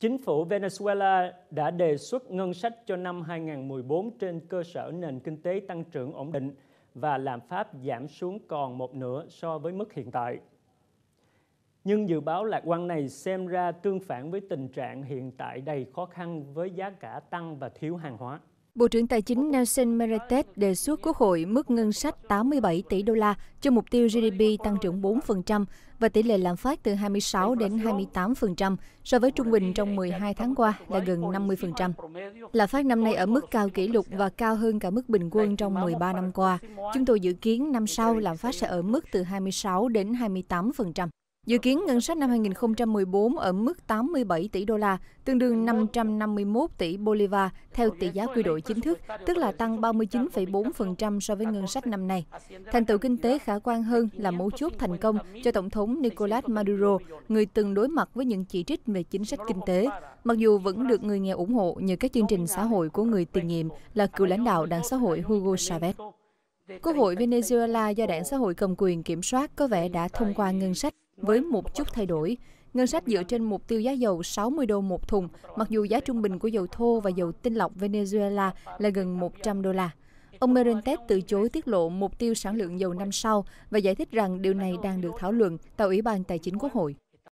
Chính phủ Venezuela đã đề xuất ngân sách cho năm 2014 trên cơ sở nền kinh tế tăng trưởng ổn định và lạm phát giảm xuống còn một nửa so với mức hiện tại. Nhưng dự báo lạc quan này xem ra tương phản với tình trạng hiện tại đầy khó khăn với giá cả tăng và thiếu hàng hóa. Bộ trưởng Tài chính Nelson Merites đề xuất Quốc hội mức ngân sách 87 tỷ đô la cho mục tiêu GDP tăng trưởng 4% và tỷ lệ lạm phát từ 26 đến 28% so với trung bình trong 12 tháng qua là gần 50%. Lạm phát năm nay ở mức cao kỷ lục và cao hơn cả mức bình quân trong 13 năm qua. Chúng tôi dự kiến năm sau lạm phát sẽ ở mức từ 26 đến 28%. Dự kiến ngân sách năm 2014 ở mức 87 tỷ đô la, tương đương 551 tỷ Bolivar theo tỷ giá quy đổi chính thức, tức là tăng 39,4% so với ngân sách năm nay. Thành tựu kinh tế khả quan hơn là mấu chốt thành công cho Tổng thống Nicolas Maduro, người từng đối mặt với những chỉ trích về chính sách kinh tế, mặc dù vẫn được người nghèo ủng hộ nhờ các chương trình xã hội của người tiền nhiệm là cựu lãnh đạo đảng xã hội Hugo Chavez. Quốc hội Venezuela do đảng xã hội cầm quyền kiểm soát có vẻ đã thông qua ngân sách với một chút thay đổi. Ngân sách dựa trên mục tiêu giá dầu 60 đô một thùng, mặc dù giá trung bình của dầu thô và dầu tinh lọc Venezuela là gần 100 đô la. Ông Merintes từ chối tiết lộ mục tiêu sản lượng dầu năm sau và giải thích rằng điều này đang được thảo luận tại Ủy ban Tài chính Quốc hội.